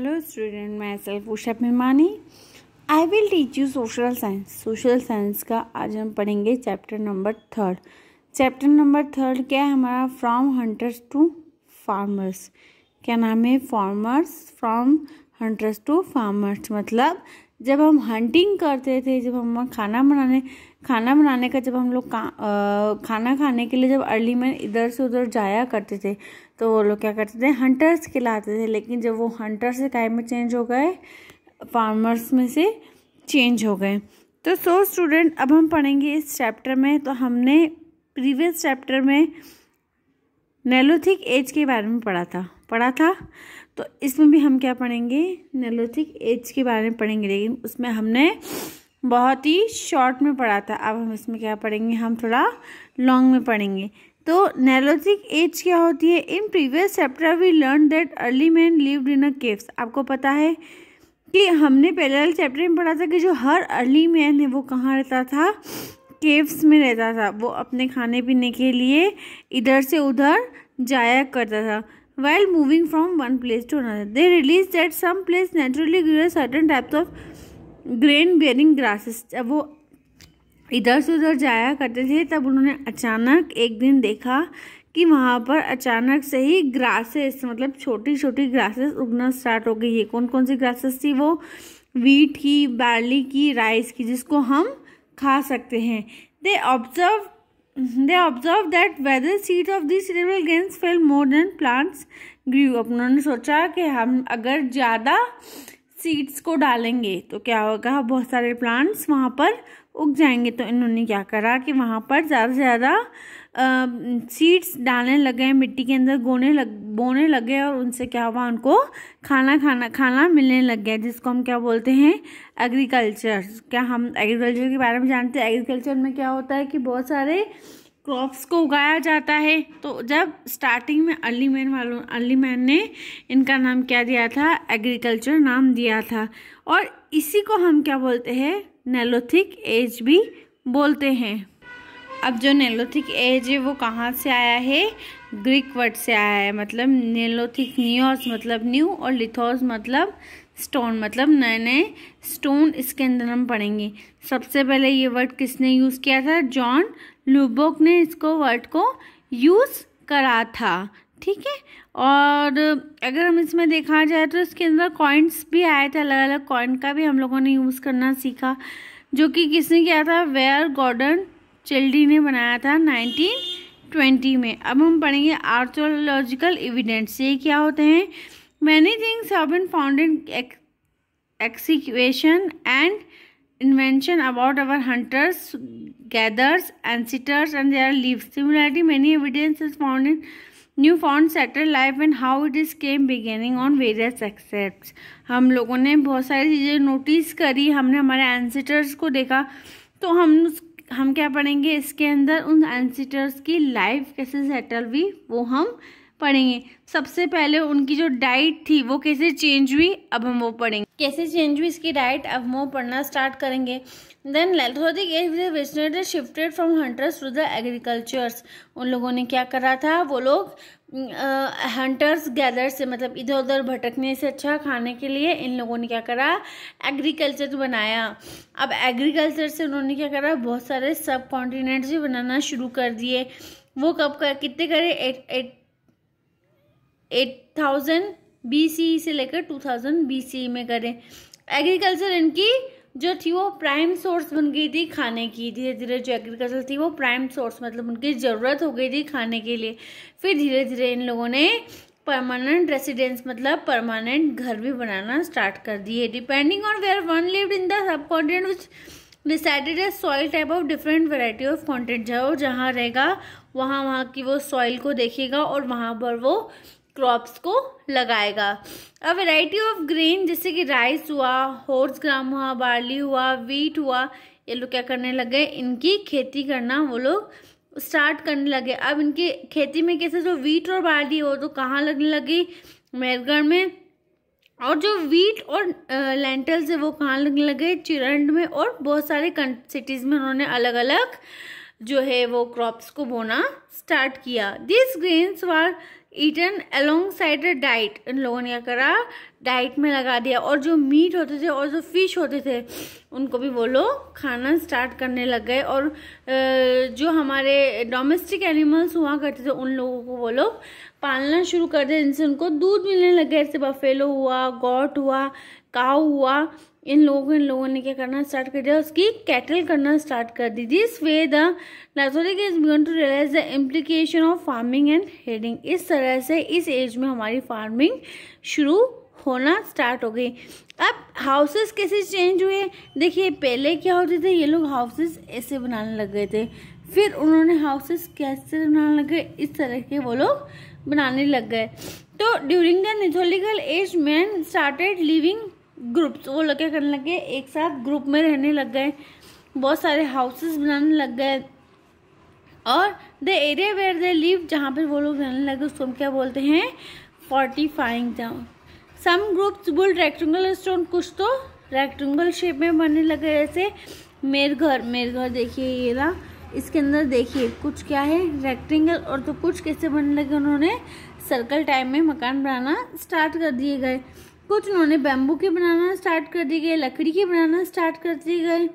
student मैं myself usha Mehmani I will teach you social science social science का आज हम पढ़ेंगे chapter number third chapter number third क्या है हमारा फ्रॉम हंटर्स टू फार्मर्स क्या नाम है farmers from hunters to farmers मतलब जब हम हंटिंग करते थे जब हम खाना बनाने खाना बनाने का जब हम लोग खाना खाने के लिए जब अर्ली मैन इधर से उधर जाया करते थे तो वो लोग क्या करते थे हंटर्स खिलाते थे लेकिन जब वो हंटर्स से काय में चेंज हो गए फार्मर्स में से चेंज हो गए तो सो स्टूडेंट अब हम पढ़ेंगे इस चैप्टर में तो हमने प्रीवियस चैप्टर में नेलोथिक एज के बारे में पढ़ा था पढ़ा था तो इसमें भी हम क्या पढ़ेंगे नेलोथिक एज के बारे में पढ़ेंगे लेकिन उसमें हमने बहुत ही शॉर्ट में पढ़ा था अब हम इसमें क्या पढ़ेंगे हम थोड़ा लॉन्ग में पढ़ेंगे तो नेलोजिक एज क्या होती है in previous chapter we learn that early man lived in a caves आपको पता है कि हमने पहले वाले चैप्टर में पढ़ा था कि जो हर अर्ली मैन है वो कहाँ रहता था केव्स में रहता था वो अपने खाने पीने के लिए इधर से उधर जाया करता था well moving from one place to another they realise that some place naturally grow certain types of grain bearing grasses वो इधर से उधर जाया करते थे तब उन्होंने अचानक एक दिन देखा कि वहाँ पर अचानक से ही ग्रासेस मतलब छोटी छोटी ग्रासेस उगना स्टार्ट हो गई है कौन कौन सी ग्रासेस थी वो वीट की बार्ली की राइस की जिसको हम खा सकते हैं they observe they observe that whether seed of this rival grains fell more then plants grew उन्होंने सोचा कि हम अगर ज़्यादा सीड्स को डालेंगे तो क्या होगा बहुत सारे प्लांट्स वहाँ पर उग जाएंगे तो इन्होंने क्या करा कि वहाँ पर ज़्यादा से ज़्यादा सीड्स डालने लगे मिट्टी के अंदर गोने लग बोने लगे और उनसे क्या हुआ उनको खाना खाना खाना मिलने लग गया जिसको हम क्या बोलते हैं एग्रीकल्चर क्या हम एग्रीकल्चर के बारे में जानते हैं एग्रीकल्चर में क्या होता है कि बहुत सारे क्रॉप्स को उगाया जाता है तो जब स्टार्टिंग में अर्ली मैन वालों अर्ली मैन ने इनका नाम क्या दिया था एग्रीकल्चर नाम दिया था और इसी को हम क्या बोलते हैं नेलोथिक एज भी बोलते हैं अब जो नेलोथिक एज है वो कहाँ से आया है ग्रीक वर्ड से आया है मतलब नेलोथिक न्यूस मतलब न्यू और लिथोस मतलब स्टोन मतलब नए नए स्टोन इसके अंदर हम पढ़ेंगे सबसे पहले ये वर्ड किसने यूज़ किया था जॉन लुबोक ने इसको वर्ड को यूज़ करा था ठीक है और अगर हम इसमें देखा जाए तो इसके अंदर कॉइन्स भी आए थे अलग अलग कॉइन का भी हम लोगों ने यूज़ करना सीखा जो कि किसने किया था वेयर गॉर्डन चिल्ड्री ने बनाया था 1920 में अब हम पढ़ेंगे आर्थोलॉजिकल एविडेंस ये क्या होते हैं many things have been founded execution and invention about our hunters gathers and seaters and there live similarity many evidence is found in new found settle life and how it is came beginning on various except हम लोगों ने बहुत सारी चीज़ें notice करी हमने हमारे एंसिटर्स को देखा तो हम हम क्या पढ़ेंगे इसके अंदर उन एंसिटर्स की लाइफ कैसे सेटल हुई वो हम पढ़ेंगे सबसे पहले उनकी जो डाइट थी वो कैसे चेंज हुई अब हम वो पढ़ेंगे कैसे चेंज हुई इसकी डाइट अब हम वो पढ़ना स्टार्ट करेंगे then neolithic age the shifted from hunters to the agricultures उन लोगों ने क्या करा था वो लोग हंटर्स गैदर से मतलब इधर उधर भटकने से अच्छा खाने के लिए इन लोगों ने क्या करा एग्रीकल्चर तो बनाया अब एग्रीकल्चर से उन्होंने क्या करा बहुत सारे सब कॉन्टिनेंट्स भी बनाना शुरू कर दिए वो कब कर कितने करे eight eight eight BC e से लेकर 2000 बीसी e में करें एग्रीकल्चर इनकी जो थी वो प्राइम सोर्स बन गई थी खाने की धीरे धीरे जो एग्रीकल्चर थी वो प्राइम सोर्स मतलब उनकी ज़रूरत हो गई थी खाने के लिए फिर धीरे धीरे इन लोगों ने परमानेंट रेसिडेंस मतलब परमानेंट घर भी बनाना स्टार्ट कर दिए depending on where one lived in the subcontinent which decided a soil type of different variety of content जो जहाँ रहेगा वहाँ वहाँ की वो सॉइल को देखेगा और वहाँ पर वो क्रॉप्स को लगाएगा अ वेराइटी ऑफ ग्रेन जैसे कि राइस हुआ हॉर्स ग्राम हुआ बार्ली हुआ वीट हुआ ये लोग क्या करने लगे इनकी खेती करना वो लोग स्टार्ट करने लगे अब इनकी खेती में कैसे जो वीट और बार्ली हो तो कहाँ लगने लगी मेहरगढ़ में और जो वीट और लेंटल्स है वो कहाँ लगने लगे चिरंड में और बहुत सारे सिटीज़ में उन्होंने अलग अलग जो है वो क्रॉप्स को बोना स्टार्ट किया this grains were eaten along side diet इन लोगों ने क्या करा डाइट में लगा दिया और जो मीट होते थे और जो फिश होते थे उनको भी वो लोग खाना स्टार्ट करने लग गए और जो हमारे डोमेस्टिक एनिमल्स हुआ करते थे उन लोगों को वो लोग पालना शुरू कर दिया जिनसे उनको दूध मिलने लग गया जैसे बफेलो हुआ गॉट हुआ काउ हुआ इन लोगों इन लोगों ने क्या करना स्टार्ट कर दिया उसकी कैटल करना स्टार्ट कर दी this way the neolithic is began to realise the implication of farming and herding इस तरह से इस एज में हमारी फार्मिंग शुरू होना स्टार्ट हो गई अब हाउसेस कैसे चेंज हुए देखिए पहले क्या होते थे ये लोग हाउसेस ऐसे बनाने लग गए थे फिर उन्होंने हाउसेस कैसे बनाने लग गए इस तरह के वो लोग बनाने लग गए तो ड्यूरिंग द निथोलिकल age man started living groups तो वो लोग क्या करने लगे एक साथ ग्रुप में रहने लग गए बहुत सारे हाउसेस बनाने लग गए और the area where they live जहाँ पर वो लोग रहने लगे उसको हम क्या बोलते हैं fortifying town some groups built rectangle stone कुछ तो रेक्टेंगल शेप में बनने लगे ऐसे मेर घर मेर घर देखिए ये ना इसके अंदर देखिए कुछ क्या है रेक्टेंगल और तो कुछ कैसे बनने लगे उन्होंने सर्कल टाइम में मकान बनाना स्टार्ट कर दिए गए कुछ उन्होंने बैम्बू के बनाना स्टार्ट कर दिए गए लकड़ी के बनाना स्टार्ट कर दिए गए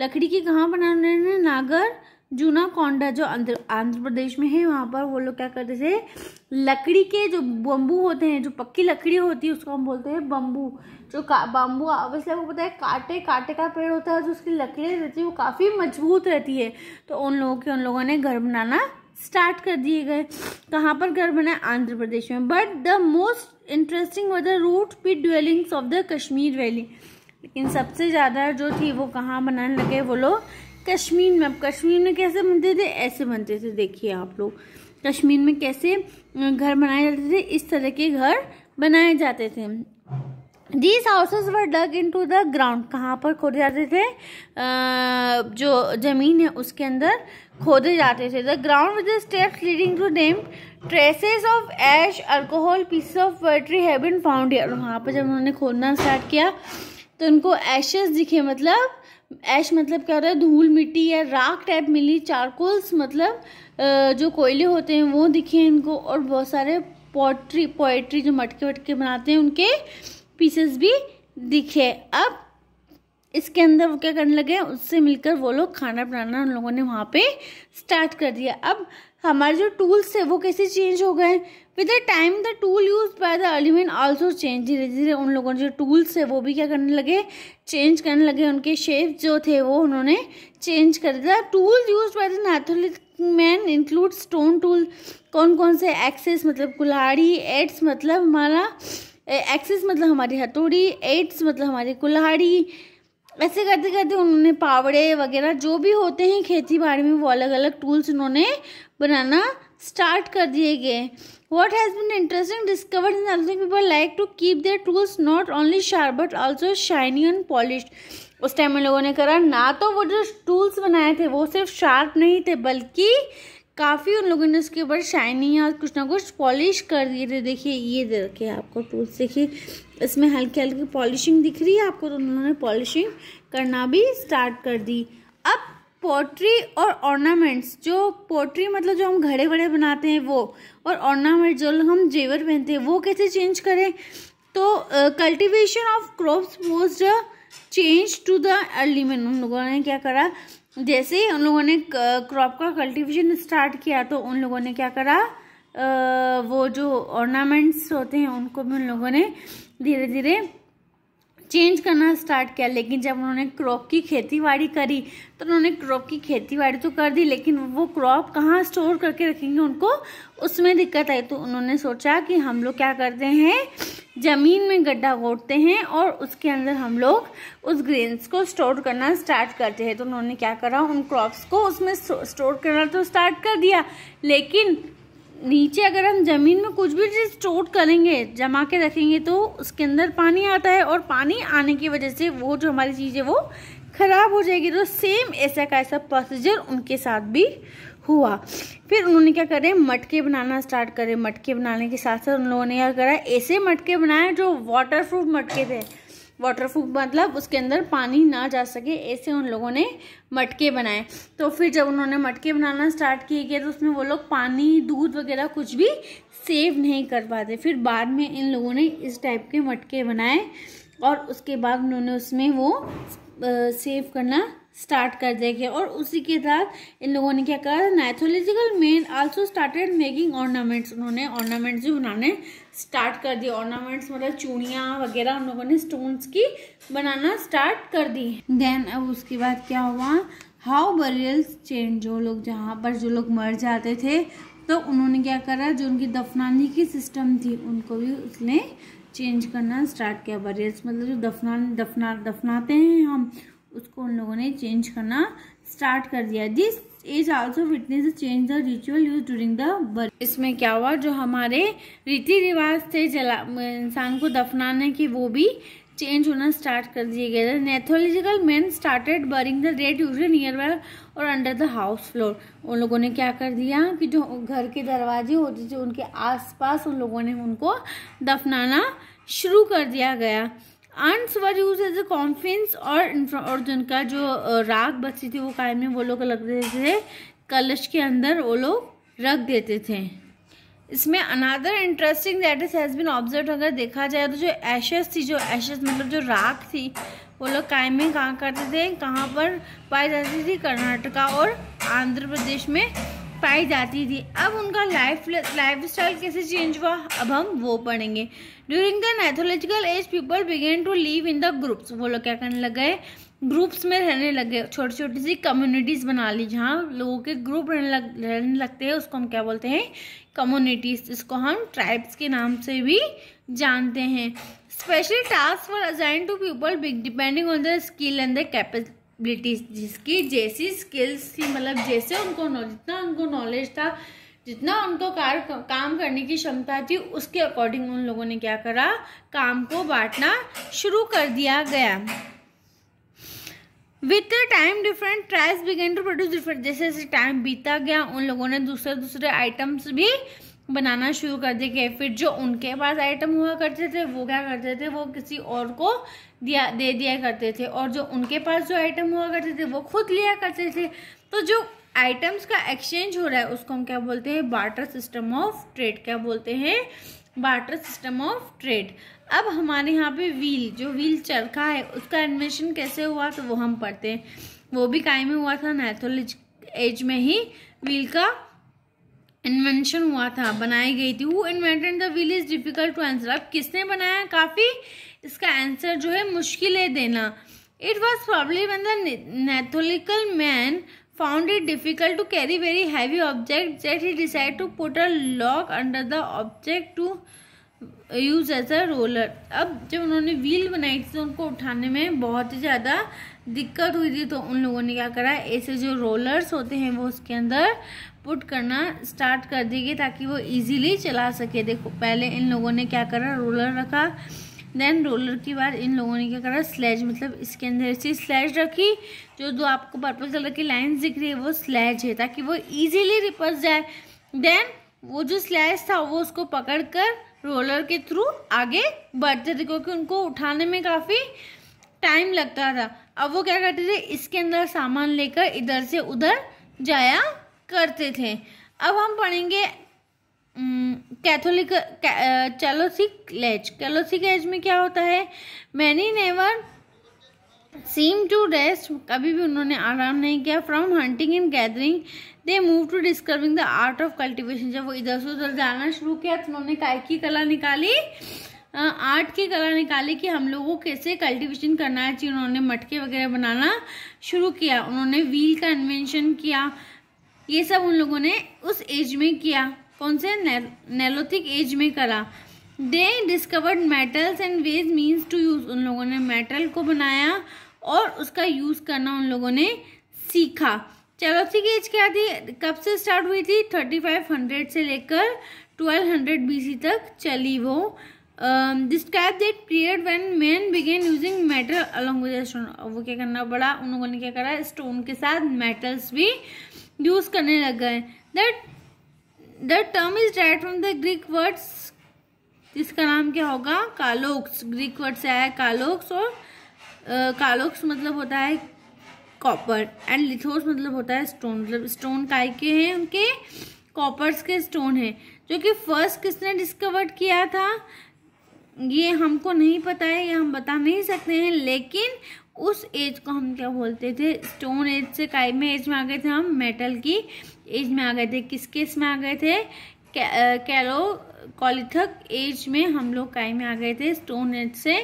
लकड़ी के कहाँ बनाने ने नागर जूना कोंडा जो आंध्र आंध्र प्रदेश में है वहाँ पर वो लोग क्या करते थे लकड़ी के जो बम्बू होते हैं जो पक्की लकड़ी होती है उसको हम बोलते हैं बम्बू जो का बम्बू ऑब्वियसली आपको पता है कांटे कांटे का पेड़ होता है जो उसकी लकड़ी रहती है वो काफ़ी मजबूत रहती है तो उन लोगों के उन लोगों ने घर बनाना स्टार्ट कर दिए गए कहाँ पर घर बना आंध्र प्रदेश में but the most interesting were the रूट पी dwellings of the Kashmir valley लेकिन सबसे ज़्यादा जो थी वो कहाँ बनाने लगे वो लोग कश्मीर में अब कश्मीर में कैसे बनते थे ऐसे बनते थे देखिए आप लोग कश्मीर में कैसे घर बनाए जाते थे इस तरह के घर बनाए जाते थे these houses were dug into the ground कहाँ पर खोदे जाते थे आ, जो ज़मीन है उसके अंदर खोदे जाते थे the ground with steps leading to name traces of ash alcohol pieces of poetry है वहाँ पर जब उन्होंने खोदना स्टार्ट किया तो उनको एशेस दिखे मतलब ऐश मतलब क्या होता है धूल मिट्टी या राख टाइप मिली चारकोल्स मतलब जो कोयले होते हैं वो दिखे इनको और बहुत सारे पोट्री पोएट्री जो मटके वटके बनाते हैं उनके पीसेस भी दिखे अब इसके अंदर वो क्या करने लगे उससे मिलकर वो लोग खाना बनाना उन लोगों ने वहाँ पे स्टार्ट कर दिया अब हमारे जो टूल्स थे वो कैसे चेंज हो गए with the time the tool use by the element also change धीरे धीरे उन लोगों ने जो टूल्स थे वो भी क्या करने लगे चेंज करने लगे उनके शेप जो थे वो उन्होंने चेंज कर दिया tools use by the neolithic man include stone tool कौन कौन से एक्सेस मतलब कुल्हाड़ी एड्स मतलब हमारा एक्सिस मतलब हमारी हथौड़ी एड्स मतलब हमारी कुल्हाड़ी ऐसे करते करते उन्होंने पावड़े वगैरह जो भी होते हैं खेती बाड़ी में वो अलग अलग टूल्स उन्होंने बनाना स्टार्ट कर दिए गए what has been interesting discovered in people like to keep their tools not only sharp but also shiny and polish उस टाइम में लोगों ने करा ना तो वो जो टूल्स बनाए थे वो सिर्फ शार्प नहीं थे बल्कि काफ़ी उन लोगों ने उसके ऊपर शाइनिंग और कुछ ना कुछ पॉलिश कर दिए थे देखिए ये देखिए आपको टूल्स देखिए इसमें हल्की हल्की पॉलिशिंग दिख रही है आपको तो उन्होंने पॉलिशिंग करना भी स्टार्ट कर दी अब पोट्री और ऑर्नामेंट्स जो पोट्री मतलब जो हम घड़े वड़े बनाते हैं वो और ऑर्नामेंट जो हम जेवर पहनते हैं वो कैसे चेंज करें तो cultivation of crops was change to the early man उन लोगों ने क्या करा जैसे ही उन लोगों ने क्रॉप का कल्टीवेशन स्टार्ट किया तो उन लोगों ने क्या करा आ, वो जो ऑर्नामेंट्स होते हैं उनको भी उन लोगों ने धीरे धीरे चेंज करना स्टार्ट किया लेकिन जब उन्होंने क्रॉप की खेती बाड़ी करी तो उन्होंने क्रॉप की खेती बाड़ी तो कर दी लेकिन वो क्रॉप कहाँ स्टोर करके रखेंगे उनको उसमें दिक्कत आई तो उन्होंने सोचा कि हम लोग क्या करते हैं ज़मीन में गड्ढा गोड़ते हैं और उसके अंदर हम लोग उस ग्रेन्स को स्टोर करना स्टार्ट करते हैं तो उन्होंने क्या करा उन क्रॉप्स को उसमें स्टोर करना तो स्टार्ट कर दिया लेकिन नीचे अगर हम ज़मीन में कुछ भी चीज़ स्टोर करेंगे जमा के रखेंगे तो उसके अंदर पानी आता है और पानी आने की वजह से वो जो हमारी चीज़ है वो ख़राब हो जाएगी तो सेम ऐसा का ऐसा प्रोसीजर उनके साथ भी हुआ फिर उन्होंने क्या करें मटके बनाना स्टार्ट करे मटके बनाने के साथ साथ उन लोगों ने क्या करा ऐसे मटके बनाए जो वाटर प्रूफ मटके थे वाटर प्रूफ मतलब उसके अंदर पानी ना जा सके ऐसे उन लोगों ने मटके बनाए तो फिर जब उन्होंने मटके बनाना स्टार्ट किए गए तो उसमें वो लोग पानी दूध वगैरह कुछ भी सेव नहीं कर पाते फिर बाद में इन लोगों ने इस टाइप के मटके बनाए और उसके बाद उन्होंने उसमें वो सेव करना स्टार्ट कर देंगे और उसी के साथ इन लोगों ने क्या करा neolithic men also started making ornaments उन्होंने ऑर्नामेंट्स भी बनाने स्टार्ट कर दिए ऑर्नामेंट्स मतलब चूड़ियाँ वगैरह उन लोगों ने स्टोन्स की बनाना स्टार्ट कर दी देन अब उसके बाद क्या हुआ हाउ बरियल्स चेंज जो लोग जहाँ पर जो लोग मर जाते थे तो उन्होंने क्या करा जो उनकी दफनाने की सिस्टम थी उनको भी उसने चेंज करना स्टार्ट किया बरियल्स मतलब जो दफना दफना दफनाते हैं हम उसको उन लोगों ने चेंज करना स्टार्ट कर दिया this is also witness change the ritual use during the birth इसमें क्या हुआ जो हमारे रीति रिवाज थे जला इंसान को दफनाने के वो भी चेंज होना स्टार्ट कर दिए गए थे neolithic man started burning the red use nearby और अंडर द हाउस फ्लोर उन लोगों ने क्या कर दिया कि जो घर के दरवाजे होते थे उनके आसपास उन लोगों ने उनको दफनाना शुरू कर दिया गया अंश were use as a confidence और और जिनका जो राग बची थी वो कायम में वो लोग रख देते थे कलश के अंदर वो लोग रख देते थे इसमें another interesting that is has been observe अगर देखा जाए तो जो एशेस थी जो एशेस मतलब जो राख थी वो लोग काय में कहाँ करते थे कहाँ पर पाई जाती थी कर्नाटका और आंध्र प्रदेश में पाई जाती थी अब उनका लाइफ लाइफ स्टाइल कैसे चेंज हुआ अब हम वो पढ़ेंगे during the neolithic age people begin to live in the groups वो लोग क्या करने लग गए ग्रुप्स में रहने लगे छोटी छोटी सी कम्युनिटीज़ बना ली जहाँ लोगों के ग्रुप रहने लग रहने लगते हैं उसको हम क्या बोलते हैं कम्युनिटीज़ इसको हम ट्राइब्स के नाम से भी जानते हैं special task for assign to people big depending on the skill and the capacity abilities जिसकी जैसी स्किल्स थी मतलब जैसे उनको जितना उनको नॉलेज था जितना उनको कार काम करने की क्षमता थी उसके अकॉर्डिंग उन लोगों ने क्या करा काम को बांटना शुरू कर दिया गया with time different tribes begin to produce different जैसे जैसे टाइम बीता गया उन लोगों ने दूसरे दूसरे आइटम्स भी बनाना शुरू कर देंगे गए फिर जो उनके पास आइटम हुआ करते थे वो क्या करते थे वो किसी और को दिया दे दिया करते थे और जो उनके पास जो आइटम हुआ करते थे वो खुद लिया करते थे तो जो आइटम्स का एक्सचेंज हो रहा है उसको हम क्या बोलते हैं बाटर सिस्टम ऑफ ट्रेड क्या बोलते हैं बाटर सिस्टम ऑफ ट्रेड अब हमारे यहाँ पे व्हील जो व्हील चरखा है उसका एडमिशन कैसे हुआ तो वो हम पढ़ते हैं वो भी कायम हुआ था नैथोलिज एज में ही व्हील का इन्वेंशन हुआ था बनाई गई थी who invented the wheel is difficult to answer अब किसने बनाया काफ़ी इसका आंसर जो है मुश्किल है देना it was probably one the नेथोलिकल man found it difficult to carry very heavy object yet he decide to put a log under the object to use as a roller अब जब उन्होंने व्हील बनाई थी तो उनको उठाने में बहुत ही ज़्यादा दिक्कत हुई थी तो उन लोगों ने क्या करा ऐसे जो रोलर्स होते हैं वो उसके अंदर पुट करना स्टार्ट कर देगी ताकि वो इजीली चला सके देखो पहले इन लोगों ने क्या करा रोलर रखा देन रोलर के बाद इन लोगों ने क्या करा स्लेज मतलब इसके अंदर ऐसी स्लेज रखी जो दो आपको पर्पल कलर की लाइन दिख रही है वो स्लेज है ताकि वो ईजिली रिपस जाए देन वो जो स्लेज था वो उसको पकड़ कर रोलर के थ्रू आगे बढ़ते थे क्योंकि उनको उठाने में काफ़ी टाइम लगता था अब वो क्या करते थे इसके अंदर सामान लेकर इधर से उधर जाया करते थे अब हम पढ़ेंगे कैथोलिक कैलोसिक लेज कैलोसिक एज में क्या होता है many never seem to rest कभी भी उन्होंने आराम नहीं किया from hunting and gathering they move to discovering the art of cultivation जब वो इधर से उधर जाना शुरू किया तो उन्होंने काय की कला निकाली आर्ट की कला निकाली कि हम लोगों को कैसे कल्टीवेशन करना है चाहिए उन्होंने मटके वगैरह बनाना शुरू किया उन्होंने व्हील का इन्वेंशन किया ये सब उन लोगों ने उस एज में किया कौन से नेलोथिक एज में करा they discovered metals and ways means to use उन लोगों ने मेटल को बनाया और उसका यूज़ करना उन लोगों ने सीखा चेलोथिक एज क्या थी कब से स्टार्ट हुई थी थर्टी फाइव हंड्रेड से लेकर ट्वेल्व हंड्रेड सी तक चली वो describe that period period when began using metal metal with stone वो क्या करना पड़ा उन लोगों ने क्या करा स्टोन के साथ मेटल्स भी यूज करने लग गए that the term is direct from the Greek words जिसका नाम क्या होगा कालोक्स ग्रीक वर्ड से आया कालोक्स और कालोक्स uh, मतलब होता है कॉपर एंड लिथोस मतलब होता है स्टोन मतलब स्टोन काय के हैं उनके कॉपर्स के स्टोन है जो कि फर्स्ट किसने डिस्कवर किया था ये हमको नहीं पता है ये हम बता नहीं सकते हैं लेकिन उस एज को हम क्या बोलते थे स्टोन एज से काई में एज में आ गए थे हम मेटल की एज में आ गए थे किस केस में आ गए थे कैलो कॉलिथक एज में हम लोग काई में आ गए थे स्टोन एज से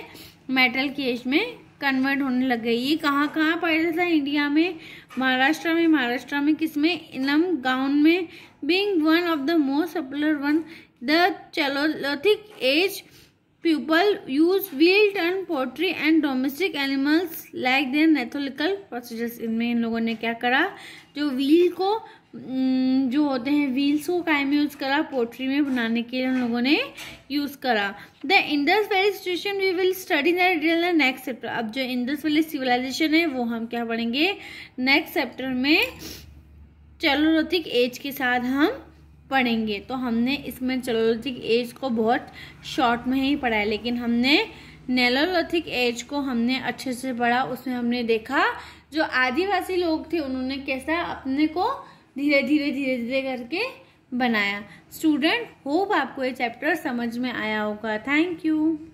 मेटल की एज में कन्वर्ट होने लग गई ये कहाँ कहाँ पाया जाता है इंडिया में महाराष्ट्र में महाराष्ट्र में किस में इनम गाउन में being one of the most popular one the chalcolithic age people use wheel turn pottery and domestic animals like their netholical procedures इनमें इन लोगों ने क्या करा जो व्हील को जो होते हैं व्हील्स को काय में यूज़ करा पोट्री में बनाने के लिए उन लोगों ने यूज़ करा the Indus valley situation we will study the next chapter अब जो इंडस वैली सिविलाइजेशन है वो हम क्या पढ़ेंगे नेक्स्ट चैप्टर में चैलोलिथिक एज के साथ हम पढ़ेंगे तो हमने इसमें चलोलोथिक एज को बहुत शॉर्ट में ही पढ़ा है लेकिन हमने नेलोलोथिक एज को हमने अच्छे से पढ़ा उसमें हमने देखा जो आदिवासी लोग थे उन्होंने कैसा अपने को धीरे धीरे धीरे धीरे करके बनाया स्टूडेंट होप आपको ये चैप्टर समझ में आया होगा थैंक यू